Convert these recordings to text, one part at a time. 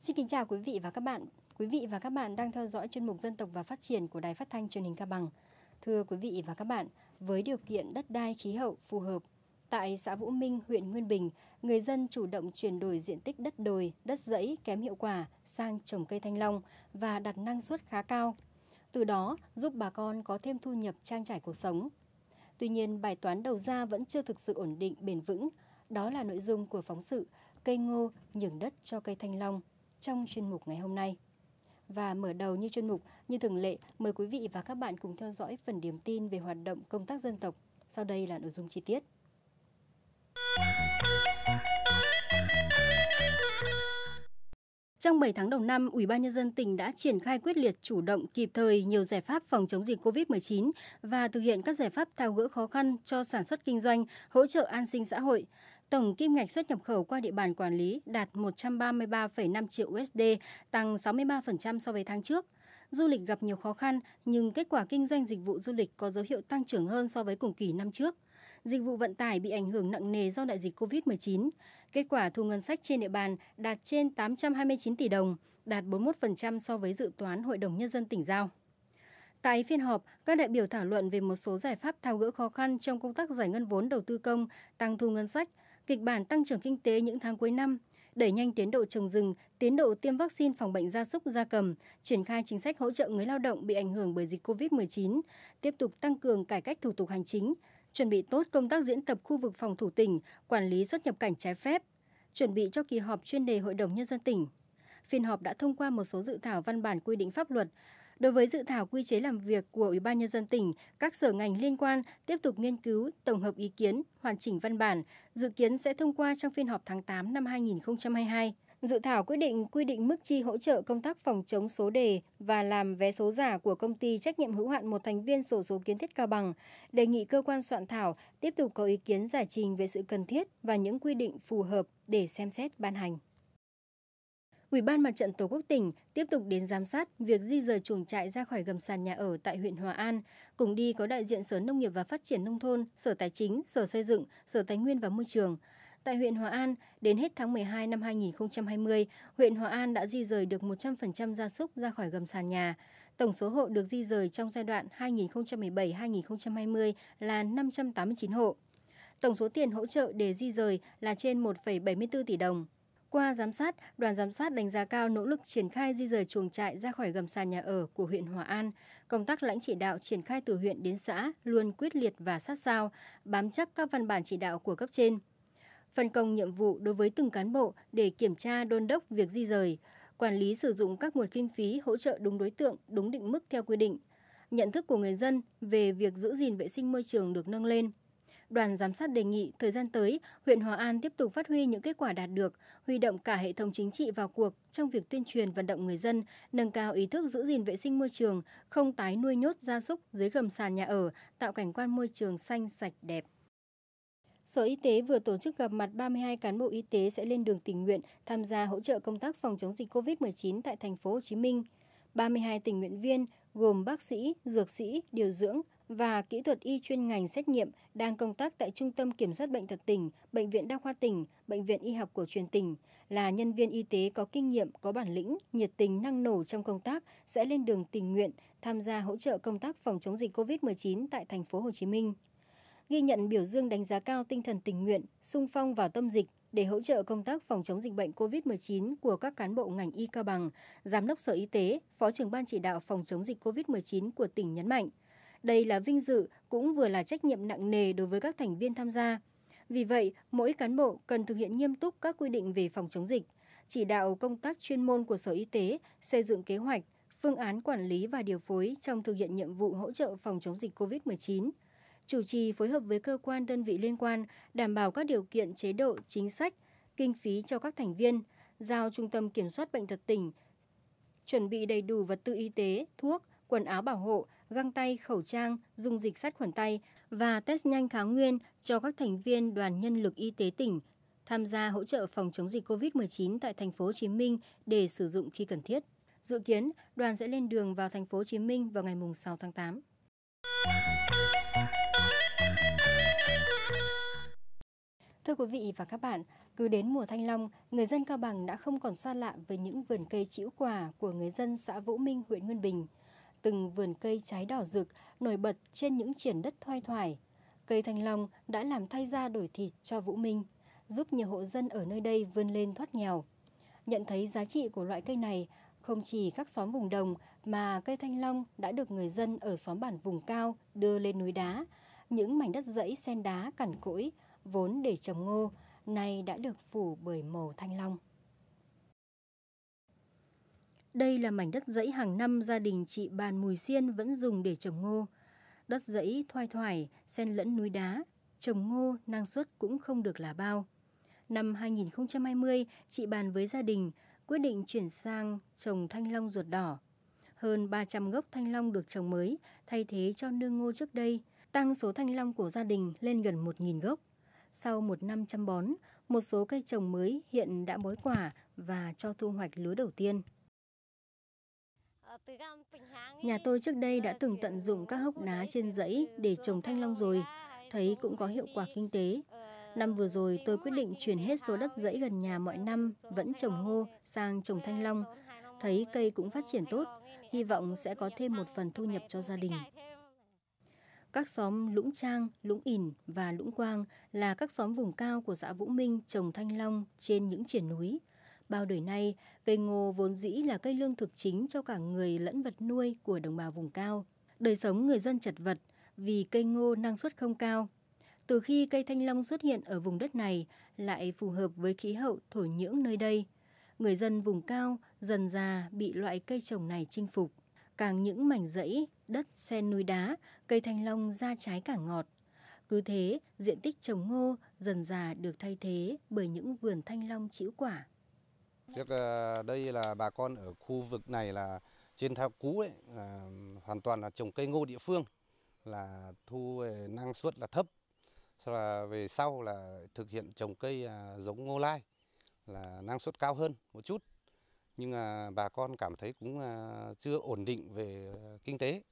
Xin kính chào quý vị và các bạn. Quý vị và các bạn đang theo dõi chuyên mục Dân tộc và Phát triển của Đài Phát thanh Truyền hình Cao Bằng. Thưa quý vị và các bạn, với điều kiện đất đai khí hậu phù hợp, tại xã Vũ Minh, huyện Nguyên Bình, người dân chủ động chuyển đổi diện tích đất đồi, đất rẫy kém hiệu quả sang trồng cây thanh long và đạt năng suất khá cao. Từ đó giúp bà con có thêm thu nhập trang trải cuộc sống. Tuy nhiên, bài toán đầu ra vẫn chưa thực sự ổn định bền vững. Đó là nội dung của phóng sự Cây ngô nhường đất cho cây thanh long trong chuyên mục ngày hôm nay. Và mở đầu như chuyên mục, như thường lệ, mời quý vị và các bạn cùng theo dõi phần điểm tin về hoạt động công tác dân tộc. Sau đây là nội dung chi tiết. Trong 7 tháng đầu năm, Ủy ban nhân dân tỉnh đã triển khai quyết liệt chủ động kịp thời nhiều giải pháp phòng chống dịch COVID-19 và thực hiện các giải pháp tháo gỡ khó khăn cho sản xuất kinh doanh, hỗ trợ an sinh xã hội tổng kim ngạch xuất nhập khẩu qua địa bàn quản lý đạt 133,5 triệu USD, tăng 63% so với tháng trước. Du lịch gặp nhiều khó khăn, nhưng kết quả kinh doanh dịch vụ du lịch có dấu hiệu tăng trưởng hơn so với cùng kỳ năm trước. Dịch vụ vận tải bị ảnh hưởng nặng nề do đại dịch COVID-19. Kết quả thu ngân sách trên địa bàn đạt trên 829 tỷ đồng, đạt 41% so với dự toán Hội đồng Nhân dân tỉnh giao. Tại phiên họp, các đại biểu thảo luận về một số giải pháp tháo gỡ khó khăn trong công tác giải ngân vốn đầu tư công, tăng thu ngân sách, kịch bản tăng trưởng kinh tế những tháng cuối năm, đẩy nhanh tiến độ trồng rừng, tiến độ tiêm vaccine phòng bệnh gia súc gia cầm, triển khai chính sách hỗ trợ người lao động bị ảnh hưởng bởi dịch COVID-19, tiếp tục tăng cường cải cách thủ tục hành chính, chuẩn bị tốt công tác diễn tập khu vực phòng thủ tỉnh, quản lý xuất nhập cảnh trái phép, chuẩn bị cho kỳ họp chuyên đề Hội đồng Nhân dân tỉnh. Phiên họp đã thông qua một số dự thảo văn bản quy định pháp luật, Đối với dự thảo quy chế làm việc của Ủy ban nhân dân tỉnh, các sở ngành liên quan tiếp tục nghiên cứu, tổng hợp ý kiến, hoàn chỉnh văn bản, dự kiến sẽ thông qua trong phiên họp tháng 8 năm 2022. Dự thảo quyết định quy định mức chi hỗ trợ công tác phòng chống số đề và làm vé số giả của công ty trách nhiệm hữu hạn một thành viên sổ số kiến thiết Cao Bằng, đề nghị cơ quan soạn thảo tiếp tục có ý kiến giải trình về sự cần thiết và những quy định phù hợp để xem xét ban hành. Ủy ban Mặt trận Tổ quốc tỉnh tiếp tục đến giám sát việc di rời chuồng trại ra khỏi gầm sàn nhà ở tại huyện Hòa An. Cùng đi có đại diện Sở Nông nghiệp và Phát triển Nông thôn, Sở Tài chính, Sở Xây dựng, Sở Tài nguyên và Môi trường. Tại huyện Hòa An, đến hết tháng 12 năm 2020, huyện Hòa An đã di rời được 100% gia súc ra khỏi gầm sàn nhà. Tổng số hộ được di rời trong giai đoạn 2017-2020 là 589 hộ. Tổng số tiền hỗ trợ để di rời là trên 1,74 tỷ đồng qua giám sát, đoàn giám sát đánh giá cao nỗ lực triển khai di rời chuồng trại ra khỏi gầm sàn nhà ở của huyện Hòa An. Công tác lãnh chỉ đạo triển khai từ huyện đến xã luôn quyết liệt và sát sao, bám chắc các văn bản chỉ đạo của cấp trên. Phân công nhiệm vụ đối với từng cán bộ để kiểm tra đôn đốc việc di rời, quản lý sử dụng các nguồn kinh phí hỗ trợ đúng đối tượng, đúng định mức theo quy định. Nhận thức của người dân về việc giữ gìn vệ sinh môi trường được nâng lên, đoàn giám sát đề nghị thời gian tới, huyện Hòa An tiếp tục phát huy những kết quả đạt được, huy động cả hệ thống chính trị vào cuộc trong việc tuyên truyền vận động người dân nâng cao ý thức giữ gìn vệ sinh môi trường, không tái nuôi nhốt gia súc dưới gầm sàn nhà ở, tạo cảnh quan môi trường xanh sạch đẹp. Sở Y tế vừa tổ chức gặp mặt 32 cán bộ y tế sẽ lên đường tình nguyện tham gia hỗ trợ công tác phòng chống dịch COVID-19 tại thành phố Hồ Chí Minh. 32 tình nguyện viên gồm bác sĩ, dược sĩ, điều dưỡng, và kỹ thuật y chuyên ngành xét nghiệm đang công tác tại Trung tâm Kiểm soát Bệnh tật tỉnh, Bệnh viện Đa khoa tỉnh, Bệnh viện Y học của truyền tỉnh, là nhân viên y tế có kinh nghiệm, có bản lĩnh, nhiệt tình, năng nổ trong công tác sẽ lên đường tình nguyện tham gia hỗ trợ công tác phòng chống dịch COVID-19 tại thành phố Hồ Chí Minh. Ghi nhận biểu dương đánh giá cao tinh thần tình nguyện, sung phong vào tâm dịch, để hỗ trợ công tác phòng chống dịch bệnh COVID-19 của các cán bộ ngành y Cao Bằng, Giám đốc Sở Y tế, Phó trưởng Ban chỉ đạo phòng chống dịch COVID-19 của tỉnh nhấn mạnh – đây là vinh dự cũng vừa là trách nhiệm nặng nề đối với các thành viên tham gia. Vì vậy, mỗi cán bộ cần thực hiện nghiêm túc các quy định về phòng chống dịch, chỉ đạo công tác chuyên môn của Sở Y tế, xây dựng kế hoạch, phương án quản lý và điều phối trong thực hiện nhiệm vụ hỗ trợ phòng chống dịch COVID-19 chủ trì phối hợp với cơ quan đơn vị liên quan đảm bảo các điều kiện chế độ, chính sách, kinh phí cho các thành viên, giao Trung tâm Kiểm soát Bệnh tật tỉnh, chuẩn bị đầy đủ vật tư y tế, thuốc, quần áo bảo hộ, găng tay, khẩu trang, dung dịch sát khuẩn tay và test nhanh kháng nguyên cho các thành viên đoàn nhân lực y tế tỉnh tham gia hỗ trợ phòng chống dịch COVID-19 tại thành phố Hồ Chí Minh để sử dụng khi cần thiết. Dự kiến, đoàn sẽ lên đường vào thành phố Hồ Chí Minh vào ngày 6 tháng 8. Thưa quý vị và các bạn, cứ đến mùa thanh long, người dân Cao Bằng đã không còn xa lạ với những vườn cây chĩu quả của người dân xã Vũ Minh, huyện Nguyên Bình – từng vườn cây trái đỏ rực nổi bật trên những triển đất thoai thoải. Cây thanh long đã làm thay ra đổi thịt cho Vũ Minh, giúp nhiều hộ dân ở nơi đây vươn lên thoát nghèo. Nhận thấy giá trị của loại cây này, không chỉ các xóm vùng đồng mà cây thanh long đã được người dân ở xóm bản vùng cao đưa lên núi đá. Những mảnh đất dãy sen đá cằn cỗi vốn để trồng ngô nay đã được phủ bởi màu thanh long. Đây là mảnh đất dãy hàng năm gia đình chị Bàn Mùi Xiên vẫn dùng để trồng ngô. Đất dãy thoai thoải, xen lẫn núi đá, trồng ngô năng suất cũng không được là bao. Năm 2020, chị bàn với gia đình quyết định chuyển sang trồng thanh long ruột đỏ. Hơn 300 gốc thanh long được trồng mới, thay thế cho nương ngô trước đây, tăng số thanh long của gia đình lên gần 1.000 gốc. Sau một năm chăm bón, một số cây trồng mới hiện đã bói quả và cho thu hoạch lúa đầu tiên. Nhà tôi trước đây đã từng tận dụng các hốc đá trên dãy để trồng thanh long rồi, thấy cũng có hiệu quả kinh tế. Ờ, năm vừa rồi tôi quyết định chuyển hết số đất dãy gần nhà mọi năm ờ, vẫn trồng ngô sang trồng thanh long. Thấy cây cũng phát triển tốt, hy vọng sẽ có thêm một phần thu nhập cho gia đình. Các xóm Lũng Trang, Lũng ỉn và Lũng Quang là các xóm vùng cao của xã Vũ Minh trồng thanh long trên những triển núi. Bao đời nay, cây ngô vốn dĩ là cây lương thực chính cho cả người lẫn vật nuôi của đồng bào vùng cao. Đời sống người dân chật vật vì cây ngô năng suất không cao. Từ khi cây thanh long xuất hiện ở vùng đất này lại phù hợp với khí hậu thổ nhưỡng nơi đây, người dân vùng cao dần già bị loại cây trồng này chinh phục. Càng những mảnh rẫy, đất sen núi đá, cây thanh long ra trái càng ngọt. Cứ thế, diện tích trồng ngô dần già được thay thế bởi những vườn thanh long chĩu quả. Trước ờ, đây là bà con ở khu vực này là trên thao cú ấy, là hoàn toàn là trồng cây ngô địa phương là thu về ờ, năng suất là thấp. Sau là về sau là thực hiện trồng cây à, giống ngô lai là năng suất cao hơn một chút. Nhưng mà bà con cảm thấy cũng à, chưa ổn định về kinh tế.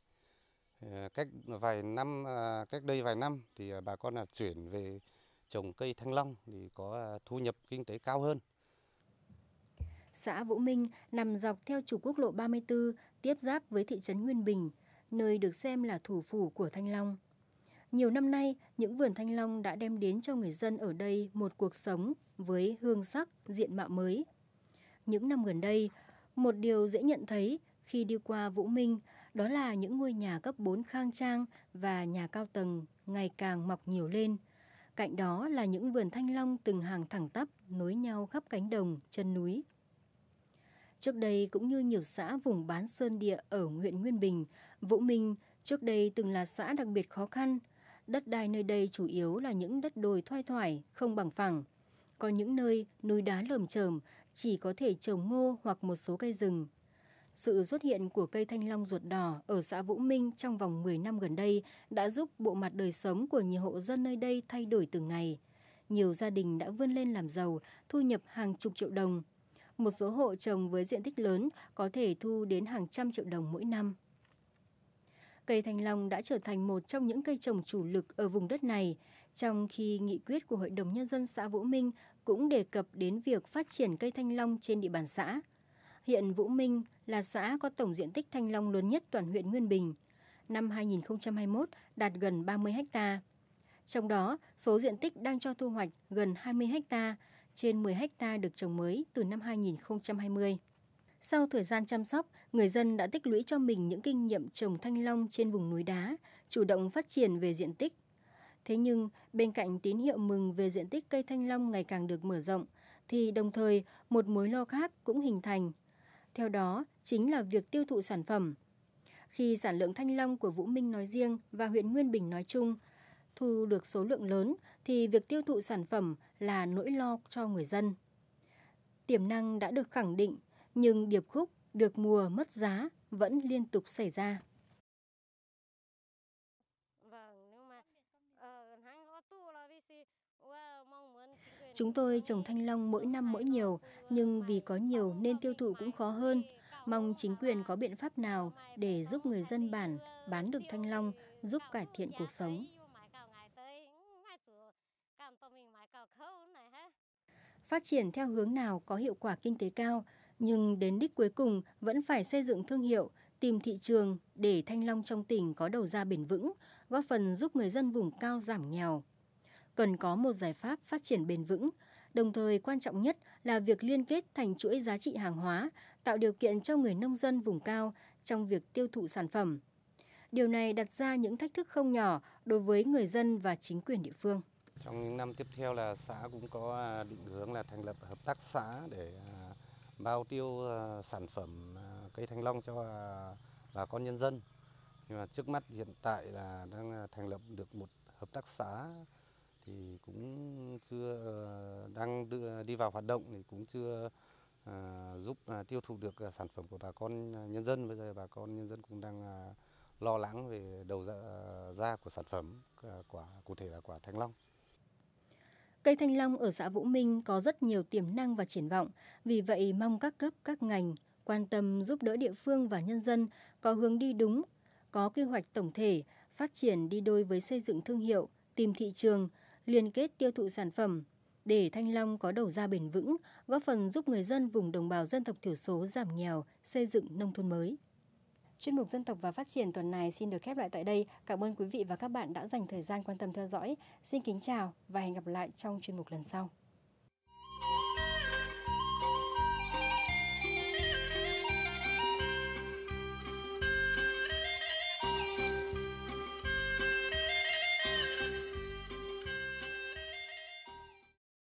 Ờ, cách vài năm à, cách đây vài năm thì bà con là chuyển về trồng cây thanh long thì có thu nhập kinh tế cao hơn. Xã Vũ Minh nằm dọc theo trục quốc lộ 34 tiếp giáp với thị trấn Nguyên Bình, nơi được xem là thủ phủ của Thanh Long. Nhiều năm nay, những vườn thanh long đã đem đến cho người dân ở đây một cuộc sống với hương sắc, diện mạo mới. Những năm gần đây, một điều dễ nhận thấy khi đi qua Vũ Minh đó là những ngôi nhà cấp 4 khang trang và nhà cao tầng ngày càng mọc nhiều lên. Cạnh đó là những vườn thanh long từng hàng thẳng tắp nối nhau khắp cánh đồng, chân núi. Trước đây cũng như nhiều xã vùng bán sơn địa ở huyện Nguyên Bình, Vũ Minh trước đây từng là xã đặc biệt khó khăn. Đất đai nơi đây chủ yếu là những đất đồi thoai thoải, không bằng phẳng. Có những nơi núi đá lởm chởm chỉ có thể trồng ngô hoặc một số cây rừng. Sự xuất hiện của cây thanh long ruột đỏ ở xã Vũ Minh trong vòng 10 năm gần đây đã giúp bộ mặt đời sống của nhiều hộ dân nơi đây thay đổi từng ngày. Nhiều gia đình đã vươn lên làm giàu, thu nhập hàng chục triệu đồng – một số hộ trồng với diện tích lớn có thể thu đến hàng trăm triệu đồng mỗi năm. Cây thanh long đã trở thành một trong những cây trồng chủ lực ở vùng đất này, trong khi nghị quyết của Hội đồng Nhân dân xã Vũ Minh cũng đề cập đến việc phát triển cây thanh long trên địa bàn xã. Hiện Vũ Minh là xã có tổng diện tích thanh long lớn nhất toàn huyện Nguyên Bình, năm 2021 đạt gần 30 ha, Trong đó, số diện tích đang cho thu hoạch gần 20 hectare, trên 10 hecta được trồng mới từ năm 2020. Sau thời gian chăm sóc, người dân đã tích lũy cho mình những kinh nghiệm trồng thanh long trên vùng núi đá, chủ động phát triển về diện tích. Thế nhưng, bên cạnh tín hiệu mừng về diện tích cây thanh long ngày càng được mở rộng, thì đồng thời một mối lo khác cũng hình thành. Theo đó, chính là việc tiêu thụ sản phẩm. Khi sản lượng thanh long của Vũ Minh nói riêng và huyện Nguyên Bình nói chung – thu được số lượng lớn thì việc tiêu thụ sản phẩm là nỗi lo cho người dân. Tiềm năng đã được khẳng định, nhưng điệp khúc được mùa mất giá vẫn liên tục xảy ra. Vâng, ờ, Chúng tôi trồng thanh long mỗi năm mỗi nhiều, nhưng vì có nhiều nên tiêu thụ cũng khó hơn. Mong chính quyền có biện pháp nào để giúp người dân bản bán được thanh long, giúp cải thiện cuộc sống. phát triển theo hướng nào có hiệu quả kinh tế cao, nhưng đến đích cuối cùng vẫn phải xây dựng thương hiệu, tìm thị trường để Thanh Long trong tỉnh có đầu ra bền vững, góp phần giúp người dân vùng cao giảm nghèo. Cần có một giải pháp phát triển bền vững, đồng thời quan trọng nhất là việc liên kết thành chuỗi giá trị hàng hóa, tạo điều kiện cho người nông dân vùng cao trong việc tiêu thụ sản phẩm. Điều này đặt ra những thách thức không nhỏ đối với người dân và chính quyền địa phương. Trong những năm tiếp theo là xã cũng có à, định hướng là thành lập hợp tác xã để à, bao tiêu à, sản phẩm cây thanh long cho bà con nhân dân. Nhưng mà trước mắt hiện tại là đang thành lập được một hợp tác xã thì cũng chưa đang đưa, đi vào hoạt động thì cũng chưa à, giúp à, tiêu thụ được à, sản phẩm của bà con nhân dân. Bây giờ bà con nhân dân cũng đang à, lo lắng về đầu ra, ra của sản phẩm quả cụ thể là quả thanh long. Cây thanh long ở xã Vũ Minh có rất nhiều tiềm năng và triển vọng, vì vậy mong các cấp, các ngành quan tâm giúp đỡ địa phương và nhân dân có hướng đi đúng, có kế hoạch tổng thể, phát triển đi đôi với xây dựng thương hiệu, tìm thị trường, liên kết tiêu thụ sản phẩm để Thanh Long có đầu ra bền vững, góp phần giúp người dân vùng đồng bào dân tộc thiểu số giảm nghèo, xây dựng nông thôn mới. Chuyên mục Dân tộc và Phát triển tuần này xin được khép lại tại đây. Cảm ơn quý vị và các bạn đã dành thời gian quan tâm theo dõi. Xin kính chào và hẹn gặp lại trong chuyên mục lần sau.